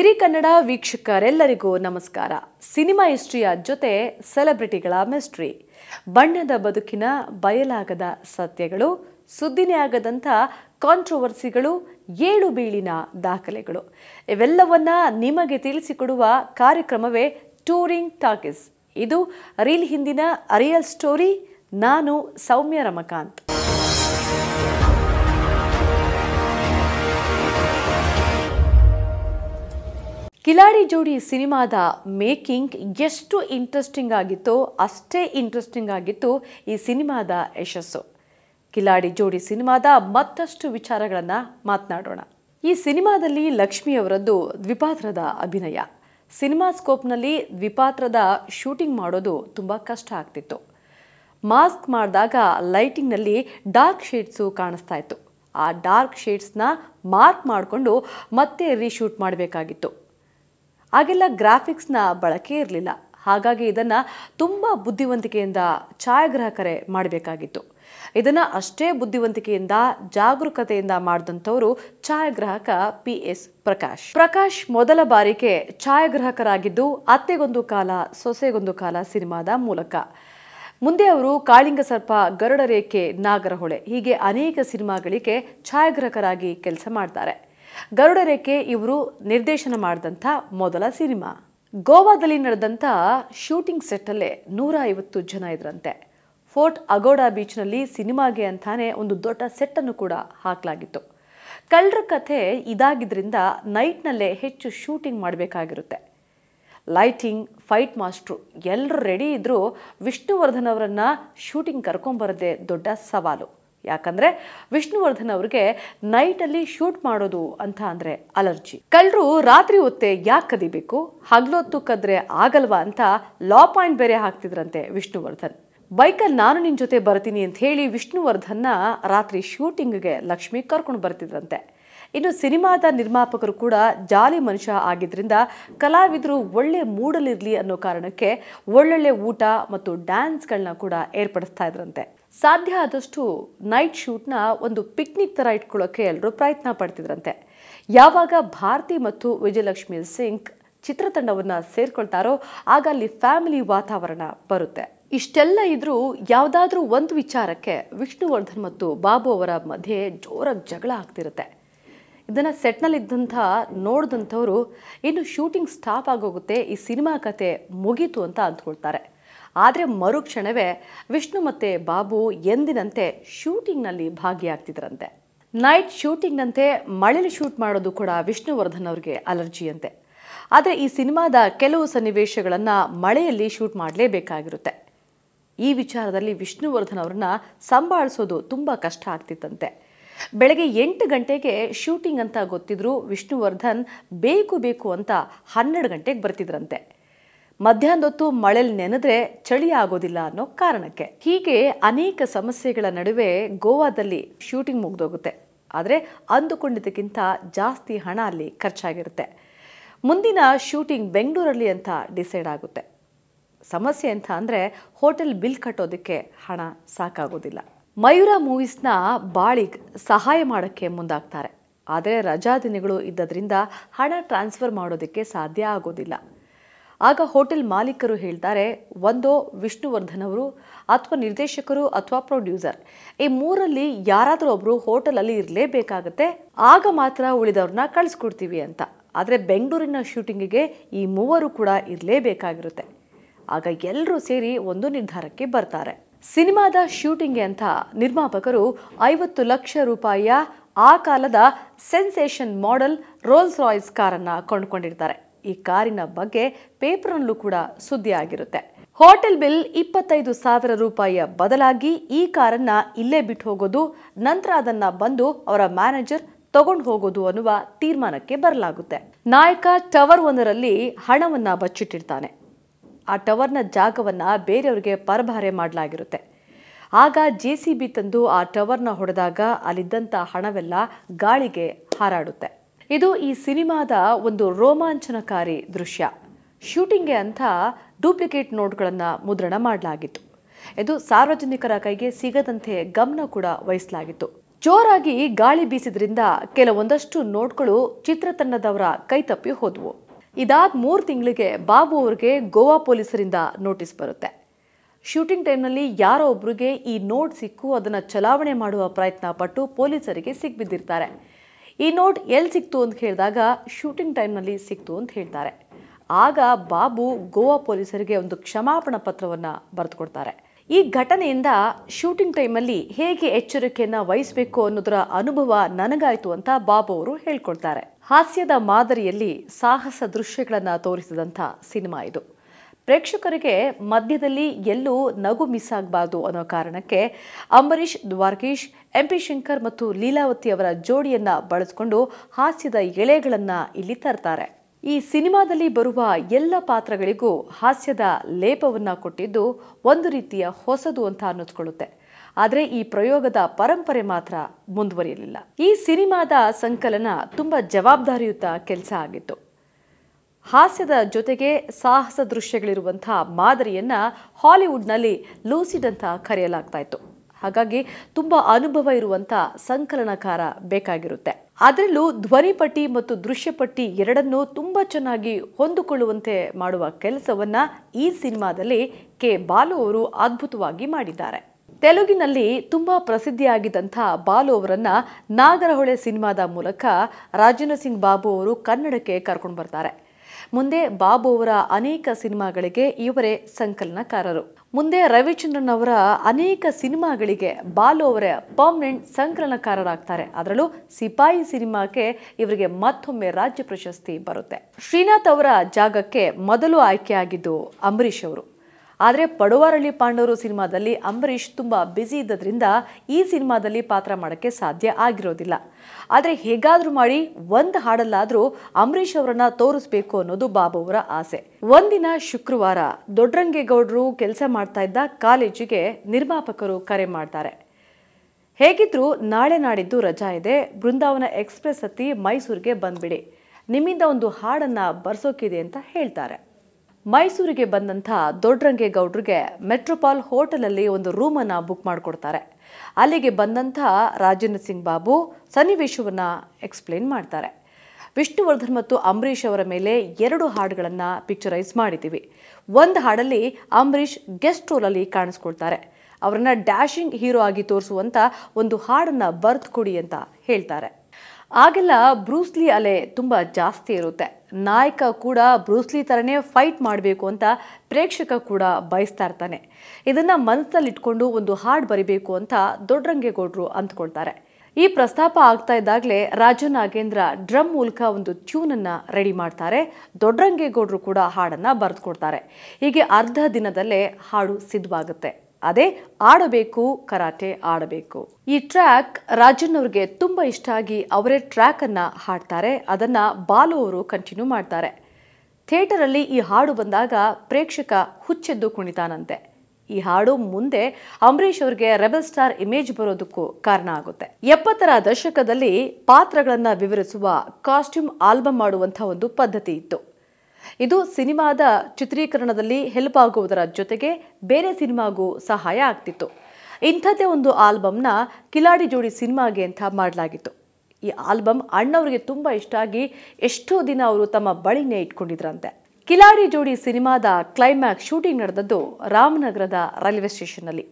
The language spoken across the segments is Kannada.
ಸಿರಿ ಕನ್ನಡ ವೀಕ್ಷಕರೆಲ್ಲರಿಗೂ ನಮಸ್ಕಾರ ಸಿನಿಮಾ ಹಿಸ್ಟ್ರಿಯ ಜೊತೆ ಸೆಲೆಬ್ರಿಟಿಗಳ ಮಿಸ್ಟ್ರಿ ಬಣ್ಣದ ಬದುಕಿನ ಬಯಲಾಗದ ಸತ್ಯಗಳು ಸುದ್ದಿನೇ ಆಗದಂಥ ಕಾಂಟ್ರವರ್ಸಿಗಳು ಏಳು ಬೀಳಿನ ದಾಖಲೆಗಳು ಇವೆಲ್ಲವನ್ನ ನಿಮಗೆ ತಿಳಿಸಿಕೊಡುವ ಕಾರ್ಯಕ್ರಮವೇ ಟೂರಿಂಗ್ ಟಾಕೀಸ್ ಇದು ರೀಲ್ ಹಿಂದಿನ ರಿಯಲ್ ಸ್ಟೋರಿ ನಾನು ಸೌಮ್ಯ ರಮಕಾಂತ್ ಕಿಲಾಡಿ ಜೋಡಿ ಸಿನಿಮಾದ ಮೇಕಿಂಗ್ ಎಷ್ಟು ಇಂಟ್ರೆಸ್ಟಿಂಗ್ ಆಗಿತ್ತು ಅಷ್ಟೇ ಇಂಟ್ರೆಸ್ಟಿಂಗ್ ಆಗಿತ್ತು ಈ ಸಿನಿಮಾದ ಯಶಸ್ಸು ಕಿಲಾಡಿ ಜೋಡಿ ಸಿನಿಮಾದ ಮತ್ತಷ್ಟು ವಿಚಾರಗಳನ್ನು ಮಾತನಾಡೋಣ ಈ ಸಿನಿಮಾದಲ್ಲಿ ಲಕ್ಷ್ಮಿಯವರದ್ದು ದ್ವಿಪಾತ್ರದ ಅಭಿನಯ ಸಿನಿಮಾ ಸ್ಕೋಪ್ನಲ್ಲಿ ದ್ವಿಪಾತ್ರದ ಶೂಟಿಂಗ್ ಮಾಡೋದು ತುಂಬ ಕಷ್ಟ ಆಗ್ತಿತ್ತು ಮಾಸ್ಕ್ ಮಾಡಿದಾಗ ಲೈಟಿಂಗ್ನಲ್ಲಿ ಡಾರ್ಕ್ ಶೇಡ್ಸು ಕಾಣಿಸ್ತಾ ಇತ್ತು ಆ ಡಾರ್ಕ್ ಶೇಡ್ಸ್ನ ಮಾರ್ಕ್ ಮಾಡಿಕೊಂಡು ಮತ್ತೆ ರೀಶೂಟ್ ಮಾಡಬೇಕಾಗಿತ್ತು ಆಗೆಲ್ಲ ಗ್ರಾಫಿಕ್ಸ್ನ ಬಳಕೆ ಇರಲಿಲ್ಲ ಹಾಗಾಗಿ ಇದನ್ನು ತುಂಬ ಬುದ್ಧಿವಂತಿಕೆಯಿಂದ ಛಾಯಾಗ್ರಾಹಕರೇ ಮಾಡಬೇಕಾಗಿತ್ತು ಇದನ್ನು ಅಷ್ಟೇ ಬುದ್ಧಿವಂತಿಕೆಯಿಂದ ಜಾಗರೂಕತೆಯಿಂದ ಮಾಡಿದಂಥವರು ಛಾಯಾಗ್ರಾಹಕ ಪಿ ಎಸ್ ಪ್ರಕಾಶ್ ಪ್ರಕಾಶ್ ಮೊದಲ ಬಾರಿಗೆ ಛಾಯಾಗ್ರಾಹಕರಾಗಿದ್ದು ಅತ್ತೆಗೊಂದು ಕಾಲ ಸೊಸೆಗೊಂದು ಕಾಲ ಸಿನಿಮಾದ ಮೂಲಕ ಮುಂದೆ ಅವರು ಕಾಳಿಂಗ ಸರ್ಪ ಗರುಡ ರೇಖೆ ನಾಗರಹೊಳೆ ಹೀಗೆ ಅನೇಕ ಸಿನಿಮಾಗಳಿಗೆ ಛಾಯಾಗ್ರಾಹಕರಾಗಿ ಕೆಲಸ ಮಾಡ್ತಾರೆ ಗರುಡ ರೇಖೆ ಇವರು ನಿರ್ದೇಶನ ಮಾಡಿದಂಥ ಮೊದಲ ಸಿನಿಮಾ ಗೋವಾದಲ್ಲಿ ನಡೆದಂಥ ಶೂಟಿಂಗ್ ಸೆಟ್ಟಲ್ಲೇ ನೂರ ಐವತ್ತು ಜನ ಇದ್ರಂತೆ ಫೋರ್ಟ್ ಅಗೋಡಾ ಬೀಚ್ನಲ್ಲಿ ಸಿನಿಮಾಗೆ ಅಂತಾನೆ ಒಂದು ದೊಡ್ಡ ಸೆಟ್ಟನ್ನು ಕೂಡ ಹಾಕಲಾಗಿತ್ತು ಕಳ್ಳರ ಕಥೆ ಇದಾಗಿದ್ದರಿಂದ ನೈಟ್ನಲ್ಲೇ ಹೆಚ್ಚು ಶೂಟಿಂಗ್ ಮಾಡಬೇಕಾಗಿರುತ್ತೆ ಲೈಟಿಂಗ್ ಫೈಟ್ ಮಾಸ್ಟ್ರು ಎಲ್ಲರೂ ರೆಡಿ ಇದ್ದರೂ ವಿಷ್ಣುವರ್ಧನ್ ಅವರನ್ನು ಶೂಟಿಂಗ್ ಕರ್ಕೊಂಬರೋದೇ ದೊಡ್ಡ ಸವಾಲು ಯಾಕಂದ್ರೆ ವಿಷ್ಣುವರ್ಧನ್ ಅವ್ರಿಗೆ ನೈಟಲ್ಲಿ ಶೂಟ್ ಮಾಡೋದು ಅಂತ ಅಂದ್ರೆ ಅಲರ್ಜಿ ಕಳ್ಳರು ರಾತ್ರಿ ಹೊತ್ತೆ ಯಾಕೆ ಕದಿಬೇಕು ಹಗ್ಲೊತ್ತು ಕದ್ರೆ ಆಗಲ್ವಾ ಅಂತ ಲಾ ಪಾಯಿಂಟ್ ಬೇರೆ ಹಾಕ್ತಿದ್ರಂತೆ ವಿಷ್ಣುವರ್ಧನ್ ಬೈಕಲ್ಲಿ ನಾನು ನಿನ್ನ ಜೊತೆ ಬರ್ತೀನಿ ಅಂತ ಹೇಳಿ ವಿಷ್ಣುವರ್ಧನ್ನ ರಾತ್ರಿ ಗೆ ಲಕ್ಷ್ಮಿ ಕರ್ಕೊಂಡು ಬರ್ತಿದ್ರಂತೆ ಇನ್ನು ಸಿನಿಮಾದ ನಿರ್ಮಾಪಕರು ಕೂಡ ಜಾಲಿ ಮನುಷ್ಯ ಆಗಿದ್ದರಿಂದ ಕಲಾವಿದರು ಒಳ್ಳೆ ಮೂಡಲಿರಲಿ ಅನ್ನೋ ಕಾರಣಕ್ಕೆ ಒಳ್ಳೊಳ್ಳೆ ಊಟ ಮತ್ತು ಡ್ಯಾನ್ಸ್ಗಳನ್ನ ಕೂಡ ಏರ್ಪಡಿಸ್ತಾ ಇದ್ರಂತೆ ಸಾಧ್ಯ ಆದಷ್ಟು ನೈಟ್ ಶೂಟ್ನ ಒಂದು ಪಿಕ್ನಿಕ್ ಥರ ಇಟ್ಕೊಳ್ಳೋಕ್ಕೆ ಎಲ್ಲರೂ ಪ್ರಯತ್ನ ಪಡ್ತಿದ್ರಂತೆ ಯಾವಾಗ ಭಾರತಿ ಮತ್ತು ವಿಜಯಲಕ್ಷ್ಮಿ ಸಿಂಗ್ ಚಿತ್ರತಂಡವನ್ನು ಸೇರ್ಕೊಳ್ತಾರೋ ಆಗ ಅಲ್ಲಿ ಫ್ಯಾಮಿಲಿ ವಾತಾವರಣ ಬರುತ್ತೆ ಇಷ್ಟೆಲ್ಲ ಇದ್ರೂ ಯಾವುದಾದ್ರೂ ಒಂದು ವಿಚಾರಕ್ಕೆ ವಿಷ್ಣುವರ್ಧನ್ ಮತ್ತು ಬಾಬು ಅವರ ಮಧ್ಯೆ ಜೋರಾಗಿ ಜಗಳ ಆಗ್ತಿರುತ್ತೆ ಇದನ್ನು ಸೆಟ್ನಲ್ಲಿದ್ದಂಥ ನೋಡಿದಂಥವರು ಇನ್ನು ಶೂಟಿಂಗ್ ಸ್ಟಾಪ್ ಆಗೋಗುತ್ತೆ ಈ ಸಿನಿಮಾ ಕತೆ ಮುಗೀತು ಅಂತ ಅಂದ್ಕೊಳ್ತಾರೆ ಆದರೆ ಮರುಕ್ಷಣವೇ ವಿಷ್ಣು ಮತ್ತು ಬಾಬು ಎಂದಿನಂತೆ ಶೂಟಿಂಗ್ನಲ್ಲಿ ಭಾಗಿಯಾಗ್ತಿದ್ರಂತೆ ನೈಟ್ ಶೂಟಿಂಗ್ನಂತೆ ಮಳೆಲಿ ಶೂಟ್ ಮಾಡೋದು ಕೂಡ ವಿಷ್ಣುವರ್ಧನ್ ಅವ್ರಿಗೆ ಅಲರ್ಜಿಯಂತೆ ಆದರೆ ಈ ಸಿನಿಮಾದ ಕೆಲವು ಸನ್ನಿವೇಶಗಳನ್ನು ಮಳೆಯಲ್ಲಿ ಶೂಟ್ ಮಾಡಲೇಬೇಕಾಗಿರುತ್ತೆ ಈ ವಿಚಾರದಲ್ಲಿ ವಿಷ್ಣುವರ್ಧನ್ ಅವ್ರನ್ನ ಸಂಭಾಳಿಸೋದು ತುಂಬ ಕಷ್ಟ ಆಗ್ತಿತ್ತಂತೆ ಬೆಳಗ್ಗೆ ಎಂಟು ಗಂಟೆಗೆ ಶೂಟಿಂಗ್ ಅಂತ ಗೊತ್ತಿದ್ರು ವಿಷ್ಣುವರ್ಧನ್ ಬೇಕು ಬೇಕು ಅಂತ ಹನ್ನೆರಡು ಗಂಟೆಗೆ ಬರ್ತಿದ್ರಂತೆ ಮಧ್ಯಾಹ್ನದೊತ್ತು ಮಳೆಲ್ ನೆನೆದ್ರೆ ಚಳಿ ಆಗೋದಿಲ್ಲ ಅನ್ನೋ ಕಾರಣಕ್ಕೆ ಹೀಗೆ ಅನೇಕ ಸಮಸ್ಯೆಗಳ ನಡುವೆ ಗೋವಾದಲ್ಲಿ ಶೂಟಿಂಗ್ ಮುಗ್ದೋಗುತ್ತೆ ಆದರೆ ಅಂದುಕೊಂಡಿದ್ದಕ್ಕಿಂತ ಜಾಸ್ತಿ ಹಣ ಅಲ್ಲಿ ಖರ್ಚಾಗಿರುತ್ತೆ ಮುಂದಿನ ಶೂಟಿಂಗ್ ಬೆಂಗಳೂರಲ್ಲಿ ಅಂತ ಡಿಸೈಡ್ ಆಗುತ್ತೆ ಸಮಸ್ಯೆ ಅಂತ ಅಂದರೆ ಹೋಟೆಲ್ ಬಿಲ್ ಕಟ್ಟೋದಕ್ಕೆ ಹಣ ಸಾಕಾಗೋದಿಲ್ಲ ಮಯೂರ ಮೂವೀಸ್ನ ಬಾಳಿಗ್ ಸಹಾಯ ಮಾಡೋಕ್ಕೆ ಮುಂದಾಗ್ತಾರೆ ಆದರೆ ರಜಾ ದಿನಗಳು ಇದ್ದದ್ರಿಂದ ಹಣ ಟ್ರಾನ್ಸ್ಫರ್ ಮಾಡೋದಕ್ಕೆ ಸಾಧ್ಯ ಆಗೋದಿಲ್ಲ ಆಗ ಹೋಟೆಲ್ ಮಾಲೀಕರು ಹೇಳ್ತಾರೆ ಒಂದೋ ವಿಷ್ಣುವರ್ಧನ್ ಅವರು ಅಥವಾ ನಿರ್ದೇಶಕರು ಅಥವಾ ಪ್ರೊಡ್ಯೂಸರ್ ಈ ಮೂರಲ್ಲಿ ಯಾರಾದರೂ ಒಬ್ಬರು ಹೋಟೆಲಲ್ಲಿ ಇರಲೇಬೇಕಾಗತ್ತೆ ಆಗ ಮಾತ್ರ ಉಳಿದವ್ರನ್ನ ಕಳಿಸ್ಕೊಡ್ತೀವಿ ಅಂತ ಆದರೆ ಬೆಂಗಳೂರಿನ ಶೂಟಿಂಗಿಗೆ ಈ ಮೂವರು ಕೂಡ ಇರಲೇಬೇಕಾಗಿರುತ್ತೆ ಆಗ ಎಲ್ಲರೂ ಸೇರಿ ಒಂದು ನಿರ್ಧಾರಕ್ಕೆ ಬರ್ತಾರೆ ಸಿನಿಮಾದ ಶೂಟಿಂಗ್ಗೆ ಅಂತ ನಿರ್ಮಾಪಕರು ಐವತ್ತು ಲಕ್ಷ ರೂಪಾಯಿಯ ಆ ಕಾಲದ ಸೆನ್ಸೇಷನ್ ಮಾಡೆಲ್ ರೋಲ್ಸ್ ರಾಯ್ಸ್ ಕಾರನ್ನು ಕೊಂಡ್ಕೊಂಡಿರ್ತಾರೆ ಈ ಕಾರಿನ ಬಗ್ಗೆ ಪೇಪರ್ನಲ್ಲೂ ಕೂಡ ಸುದ್ದಿ ಆಗಿರುತ್ತೆ ಹೋಟೆಲ್ ಬಿಲ್ ಇಪ್ಪತ್ತೈದು ಸಾವಿರ ರೂಪಾಯಿಯ ಬದಲಾಗಿ ಈ ಕಾರನ್ನ ಇಲ್ಲೇ ಬಿಟ್ಟು ಹೋಗೋದು ನಂತರ ಅದನ್ನ ಬಂದು ಅವರ ಮ್ಯಾನೇಜರ್ ತಗೊಂಡು ಹೋಗೋದು ಅನ್ನುವ ತೀರ್ಮಾನಕ್ಕೆ ಬರಲಾಗುತ್ತೆ ನಾಯಕ ಟವರ್ ಒಂದರಲ್ಲಿ ಹಣವನ್ನ ಬಚ್ಚಿಟ್ಟಿರ್ತಾನೆ ಆ ಟವರ್ನ ಜಾಗವನ್ನ ಬೇರೆಯವರಿಗೆ ಪರಭಾರೆ ಮಾಡಲಾಗಿರುತ್ತೆ ಆಗ ಜೆ ಸಿ ಬಿ ತಂದು ಆ ಟವರ್ನ ಹೊಡೆದಾಗ ಅಲ್ಲಿದ್ದಂಥ ಹಣವೆಲ್ಲ ಗಾಳಿಗೆ ಹಾರಾಡುತ್ತೆ ಇದು ಈ ಸಿನಿಮಾದ ಒಂದು ರೋಮಾಂಚನಕಾರಿ ದೃಶ್ಯ ಶೂಟಿಂಗ್ಗೆ ಅಂತ ಡೂಪ್ಲಿಕೇಟ್ ನೋಟ್ಗಳನ್ನು ಮುದ್ರಣ ಮಾಡಲಾಗಿತ್ತು ಇದು ಸಾರ್ವಜನಿಕರ ಕೈಗೆ ಸಿಗದಂತೆ ಗಮನ ಕೂಡ ವಹಿಸಲಾಗಿತ್ತು ಜೋರಾಗಿ ಗಾಳಿ ಬೀಸಿದ್ರಿಂದ ಕೆಲವೊಂದಷ್ಟು ನೋಟ್ಗಳು ಚಿತ್ರತಂಡದವರ ಕೈತಪ್ಪಿ ಹೋದವು ಇದಾದ ಮೂರು ತಿಂಗಳಿಗೆ ಬಾಬು ಅವರಿಗೆ ಗೋವಾ ಪೊಲೀಸರಿಂದ ನೋಟಿಸ್ ಬರುತ್ತೆ ಶೂಟಿಂಗ್ ಟೈಮ್ನಲ್ಲಿ ಯಾರೋ ಒಬ್ರಿಗೆ ಈ ನೋಟ್ ಸಿಕ್ಕು ಅದನ್ನು ಚಲಾವಣೆ ಮಾಡುವ ಪ್ರಯತ್ನ ಪಟ್ಟು ಪೊಲೀಸರಿಗೆ ಸಿಗ್ಬಿದ್ದಿರ್ತಾರೆ ಈ ನೋಟ್ ಎಲ್ಲಿ ಸಿಕ್ತು ಅಂತ ಹೇಳಿದಾಗ ಶೂಟಿಂಗ್ ಟೈಮ್ನಲ್ಲಿ ಸಿಕ್ತು ಅಂತ ಹೇಳ್ತಾರೆ ಆಗ ಬಾಬು ಗೋವಾ ಪೊಲೀಸರಿಗೆ ಒಂದು ಕ್ಷಮಾಪಣ ಪತ್ರವನ್ನು ಬರೆದುಕೊಡ್ತಾರೆ ಈ ಘಟನೆಯಿಂದ ಶೂಟಿಂಗ್ ಟೈಮಲ್ಲಿ ಹೇಗೆ ಎಚ್ಚರಿಕೆಯನ್ನು ವಹಿಸಬೇಕು ಅನ್ನೋದರ ಅನುಭವ ನನಗಾಯಿತು ಅಂತ ಬಾಬು ಅವರು ಹೇಳ್ಕೊಳ್ತಾರೆ ಹಾಸ್ಯದ ಮಾದರಿಯಲ್ಲಿ ಸಾಹಸ ದೃಶ್ಯಗಳನ್ನು ತೋರಿಸಿದಂಥ ಸಿನಿಮಾ ಇದು ಪ್ರೇಕ್ಷಕರಿಗೆ ಮಧ್ಯದಲ್ಲಿ ಎಲ್ಲೂ ನಗು ಮಿಸ್ ಆಗಬಾರ್ದು ಅನ್ನೋ ಕಾರಣಕ್ಕೆ ಅಂಬರೀಷ್ ದ್ವಾರಕೀಶ್ ಎಂ ಪಿ ಶಂಕರ್ ಮತ್ತು ಲೀಲಾವತಿ ಅವರ ಜೋಡಿಯನ್ನು ಬಳಸಿಕೊಂಡು ಹಾಸ್ಯದ ಎಳೆಗಳನ್ನು ಇಲ್ಲಿ ತರ್ತಾರೆ ಈ ಸಿನಿಮಾದಲ್ಲಿ ಬರುವ ಎಲ್ಲ ಪಾತ್ರಗಳಿಗೂ ಹಾಸ್ಯದ ಲೇಪವನ್ನು ಕೊಟ್ಟಿದ್ದು ಒಂದು ರೀತಿಯ ಹೊಸದು ಅಂತ ಅನ್ನಿಸ್ಕೊಳ್ಳುತ್ತೆ ಆದರೆ ಈ ಪ್ರಯೋಗದ ಪರಂಪರೆ ಮಾತ್ರ ಮುಂದುವರಿಯಲಿಲ್ಲ ಈ ಸಿನಿಮಾದ ಸಂಕಲನ ತುಂಬ ಜವಾಬ್ದಾರಿಯುತ ಕೆಲಸ ಆಗಿತ್ತು ಹಾಸ್ಯದ ಜೊತೆಗೆ ಸಾಹಸ ದೃಶ್ಯಗಳಿರುವಂತಹ ಮಾದರಿಯನ್ನು ಹಾಲಿವುಡ್ನಲ್ಲಿ ಲೂಸಿಡ್ ಅಂತ ಕರೆಯಲಾಗ್ತಾ ಇತ್ತು ಹಾಗಾಗಿ ತುಂಬ ಅನುಭವ ಇರುವಂಥ ಸಂಕಲನಕಾರ ಬೇಕಾಗಿರುತ್ತೆ ಅದರಲ್ಲೂ ಧ್ವನಿಪಟ್ಟಿ ಮತ್ತು ದೃಶ್ಯಪಟ್ಟಿ ಎರಡನ್ನೂ ತುಂಬ ಚೆನ್ನಾಗಿ ಹೊಂದಿಕೊಳ್ಳುವಂತೆ ಮಾಡುವ ಕೆಲಸವನ್ನು ಈ ಸಿನಿಮಾದಲ್ಲಿ ಕೆ ಬಾಲು ಅವರು ಅದ್ಭುತವಾಗಿ ಮಾಡಿದ್ದಾರೆ ತೆಲುಗಿನಲ್ಲಿ ತುಂಬ ಪ್ರಸಿದ್ಧಿಯಾಗಿದ್ದಂಥ ಬಾಲು ಅವರನ್ನು ನಾಗರಹೊಳೆ ಸಿನಿಮಾದ ಮೂಲಕ ರಾಜೇಂದ್ರ ಸಿಂಗ್ ಬಾಬು ಅವರು ಕನ್ನಡಕ್ಕೆ ಕರ್ಕೊಂಡು ಬರ್ತಾರೆ ಮುಂದೆ ಬಾಬು ಅವರ ಅನೇಕ ಸಿನಿಮಾಗಳಿಗೆ ಇವರೇ ಸಂಕಲನಕಾರರು ಮುಂದೆ ರವಿಚಂದ್ರನ್ ಅವರ ಅನೇಕ ಸಿನಿಮಾಗಳಿಗೆ ಬಾಲು ಅವರೇ ಪರ್ಮನೆಂಟ್ ಸಂಕಲನಕಾರರಾಗ್ತಾರೆ ಅದರಲ್ಲೂ ಸಿಪಾಯಿ ಸಿನಿಮಾಕ್ಕೆ ಇವರಿಗೆ ಮತ್ತೊಮ್ಮೆ ರಾಜ್ಯ ಪ್ರಶಸ್ತಿ ಬರುತ್ತೆ ಶ್ರೀನಾಥ್ ಅವರ ಜಾಗಕ್ಕೆ ಮೊದಲು ಆಯ್ಕೆಯಾಗಿದ್ದು ಅಂಬರೀಷ್ ಅವರು ಆದರೆ ಪಡುವಾರಳ್ಳಿ ಪಾಂಡವರು ಸಿನಿಮಾದಲ್ಲಿ ಅಂಬರೀಷ್ ತುಂಬ ಬ್ಯುಸಿ ಇದ್ದದ್ರಿಂದ ಈ ಸಿನಿಮಾದಲ್ಲಿ ಪಾತ್ರ ಮಾಡೋಕ್ಕೆ ಸಾಧ್ಯ ಆಗಿರೋದಿಲ್ಲ ಆದರೆ ಹೇಗಾದರೂ ಮಾಡಿ ಒಂದು ಹಾಡಲ್ಲಾದರೂ ಅಂಬರೀಷ್ ಅವರನ್ನ ತೋರಿಸ್ಬೇಕು ಅನ್ನೋದು ಬಾಬುವರ ಆಸೆ ಒಂದಿನ ಶುಕ್ರವಾರ ದೊಡ್ಡರಂಗೇಗೌಡರು ಕೆಲಸ ಮಾಡ್ತಾ ಇದ್ದ ಕಾಲೇಜಿಗೆ ನಿರ್ಮಾಪಕರು ಕರೆ ಮಾಡ್ತಾರೆ ಹೇಗಿದ್ರು ನಾಳೆ ನಾಡಿದ್ದು ರಜಾ ಇದೆ ಬೃಂದಾವನ ಎಕ್ಸ್ಪ್ರೆಸ್ ಹತ್ತಿ ಮೈಸೂರಿಗೆ ಬಂದ್ಬಿಡಿ ನಿಮ್ಮಿಂದ ಒಂದು ಹಾಡನ್ನು ಬರ್ಸೋಕಿದೆ ಅಂತ ಹೇಳ್ತಾರೆ ಮೈಸೂರಿಗೆ ಬಂದಂಥ ಗೌಡ್ರಿಗೆ ಮೆಟ್ರೋಪಾಲ್ ಹೋಟೆಲಲ್ಲಿ ಒಂದು ರೂಮನ್ನು ಬುಕ್ ಮಾಡಿಕೊಡ್ತಾರೆ ಅಲ್ಲಿಗೆ ಬಂದಂಥ ರಾಜೇಂದ್ರ ಸಿಂಗ್ ಬಾಬು ಸನ್ನಿವೇಶವನ್ನು ಎಕ್ಸ್ಪ್ಲೇನ್ ಮಾಡ್ತಾರೆ ವಿಷ್ಣುವರ್ಧನ್ ಮತ್ತು ಅಂಬರೀಷ್ ಅವರ ಮೇಲೆ ಎರಡು ಹಾಡುಗಳನ್ನು ಪಿಕ್ಚರೈಸ್ ಮಾಡಿದ್ದೀವಿ ಒಂದು ಹಾಡಲ್ಲಿ ಅಂಬರೀಷ್ ಗೆಸ್ಟ್ ರೋಲಲ್ಲಿ ಕಾಣಿಸ್ಕೊಳ್ತಾರೆ ಅವರನ್ನು ಡ್ಯಾಶಿಂಗ್ ಹೀರೋ ಆಗಿ ತೋರಿಸುವಂಥ ಒಂದು ಹಾಡನ್ನು ಬರ್ತ್ ಕೊಡಿ ಅಂತ ಹೇಳ್ತಾರೆ ಆಗೆಲ್ಲ ಬ್ರೂಸ್ಲಿ ಅಲೆ ತುಂಬ ಜಾಸ್ತಿ ಇರುತ್ತೆ ನಾಯಕ ಕೂಡ ಬ್ರೂಸ್ಲಿ ಥರನೇ ಫೈಟ್ ಮಾಡಬೇಕು ಅಂತ ಪ್ರೇಕ್ಷಕ ಕೂಡ ಬಯಸ್ತಾ ಇರ್ತಾನೆ ಇದನ್ನು ಮನಸ್ಸಲ್ಲಿ ಇಟ್ಕೊಂಡು ಒಂದು ಹಾಡು ಬರಿಬೇಕು ಅಂತ ದೊಡ್ಡರಂಗೇಗೌಡರು ಅಂದ್ಕೊಳ್ತಾರೆ ಈ ಪ್ರಸ್ತಾಪ ಆಗ್ತಾ ಇದ್ದಾಗಲೇ ರಾಜು ನಾಗೇಂದ್ರ ಡ್ರಮ್ ಮೂಲಕ ಒಂದು ಟ್ಯೂನನ್ನು ರೆಡಿ ಮಾಡ್ತಾರೆ ದೊಡ್ಡರಂಗೇಗೌಡರು ಕೂಡ ಹಾಡನ್ನು ಬರೆದುಕೊಡ್ತಾರೆ ಹೀಗೆ ಅರ್ಧ ದಿನದಲ್ಲೇ ಹಾಡು ಸಿದ್ಧವಾಗುತ್ತೆ ಅದೇ ಆಡಬೇಕು ಕರಾಟೆ ಆಡಬೇಕು ಈ ಟ್ರ್ಯಾಕ್ ರಾಜನ್ ಅವ್ರಿಗೆ ತುಂಬಾ ಇಷ್ಟ ಆಗಿ ಅವರೇ ಟ್ರ್ಯಾಕ್ ಅನ್ನ ಹಾಡ್ತಾರೆ ಅದನ್ನ ಬಾಲು ಅವರು ಕಂಟಿನ್ಯೂ ಮಾಡ್ತಾರೆ ಅಲ್ಲಿ ಈ ಹಾಡು ಬಂದಾಗ ಪ್ರೇಕ್ಷಕ ಹುಚ್ಚೆದ್ದು ಕುಣಿತಾನಂತೆ ಈ ಹಾಡು ಮುಂದೆ ಅಂಬರೀಷ್ ಅವ್ರಿಗೆ ರೆಬಲ್ ಸ್ಟಾರ್ ಇಮೇಜ್ ಬರೋದಕ್ಕೂ ಕಾರಣ ಆಗುತ್ತೆ ಎಪ್ಪತ್ತರ ದಶಕದಲ್ಲಿ ಪಾತ್ರಗಳನ್ನು ವಿವರಿಸುವ ಕಾಸ್ಟ್ಯೂಮ್ ಆಲ್ಬಮ್ ಮಾಡುವಂಥ ಒಂದು ಪದ್ಧತಿ ಇತ್ತು ಇದು ಸಿನಿಮಾದ ಚಿತ್ರೀಕರಣದಲ್ಲಿ ಹೆಲ್ಪ್ ಆಗುವುದರ ಜೊತೆಗೆ ಬೇರೆ ಸಿನಿಮಾಗೂ ಸಹಾಯ ಆಗ್ತಿತ್ತು ಇಂಥದ್ದೇ ಒಂದು ಆಲ್ಬಮ್ನ ಕಿಲಾಡಿ ಜೋಡಿ ಸಿನಿಮಾಗೆ ಅಂತ ಮಾಡಲಾಗಿತ್ತು ಈ ಆಲ್ಬಮ್ ಅಣ್ಣವರಿಗೆ ತುಂಬ ಇಷ್ಟ ಆಗಿ ಎಷ್ಟೋ ದಿನ ಅವರು ತಮ್ಮ ಬಳಿನೇ ಇಟ್ಕೊಂಡಿದ್ರಂತೆ ಕಿಲಾಡಿ ಜೋಡಿ ಸಿನಿಮಾದ ಕ್ಲೈಮ್ಯಾಕ್ಸ್ ಶೂಟಿಂಗ್ ನಡೆದದ್ದು ರಾಮನಗರದ ರೈಲ್ವೆ ಸ್ಟೇಷನ್ನಲ್ಲಿ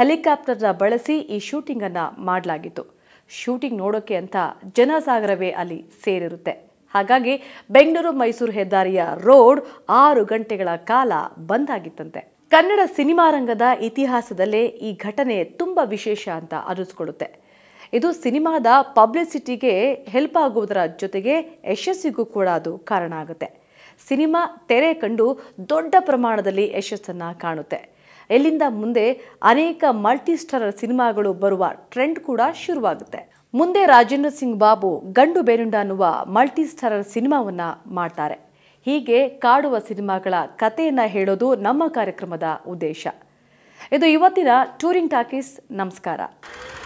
ಹೆಲಿಕಾಪ್ಟರ್ನ ಬಳಸಿ ಈ ಶೂಟಿಂಗನ್ನು ಮಾಡಲಾಗಿತ್ತು ಶೂಟಿಂಗ್ ನೋಡೋಕೆ ಅಂತ ಜನಸಾಗರವೇ ಅಲ್ಲಿ ಸೇರಿರುತ್ತೆ ಹಾಗಾಗಿ ಬೆಂಗಳೂರು ಮೈಸೂರು ಹೆದ್ದಾರಿಯ ರೋಡ್ ಆರು ಗಂಟೆಗಳ ಕಾಲ ಬಂದ್ ಆಗಿತ್ತಂತೆ ಕನ್ನಡ ಸಿನಿಮಾ ರಂಗದ ಇತಿಹಾಸದಲ್ಲೇ ಈ ಘಟನೆ ತುಂಬ ವಿಶೇಷ ಅಂತ ಅನಿಸ್ಕೊಳ್ಳುತ್ತೆ ಇದು ಸಿನಿಮಾದ ಪಬ್ಲಿಸಿಟಿಗೆ ಹೆಲ್ಪ್ ಆಗುವುದರ ಜೊತೆಗೆ ಯಶಸ್ಸಿಗೂ ಕೂಡ ಅದು ಕಾರಣ ಆಗುತ್ತೆ ಸಿನಿಮಾ ತೆರೆ ಕಂಡು ದೊಡ್ಡ ಪ್ರಮಾಣದಲ್ಲಿ ಯಶಸ್ಸನ್ನು ಕಾಣುತ್ತೆ ಎಲ್ಲಿಂದ ಮುಂದೆ ಅನೇಕ ಮಲ್ಟಿಸ್ಟಾರರ್ ಸಿನಿಮಾಗಳು ಬರುವ ಟ್ರೆಂಡ್ ಕೂಡ ಶುರುವಾಗುತ್ತೆ ಮುಂದೆ ರಾಜೇಂದ್ರ ಸಿಂಗ್ ಬಾಬು ಗಂಡು ಬೇರುಂಡ ಅನ್ನುವ ಮಲ್ಟಿಸ್ಟಾರರ್ ಸಿನಿಮಾವನ್ನ ಮಾಡ್ತಾರೆ ಹೀಗೆ ಕಾಡುವ ಸಿನಿಮಾಗಳ ಕಥೆಯನ್ನು ಹೇಳೋದು ನಮ್ಮ ಕಾರ್ಯಕ್ರಮದ ಉದ್ದೇಶ ಇದು ಇವತ್ತಿನ ಟೂರಿಂಗ್ ಟಾಕೀಸ್ ನಮಸ್ಕಾರ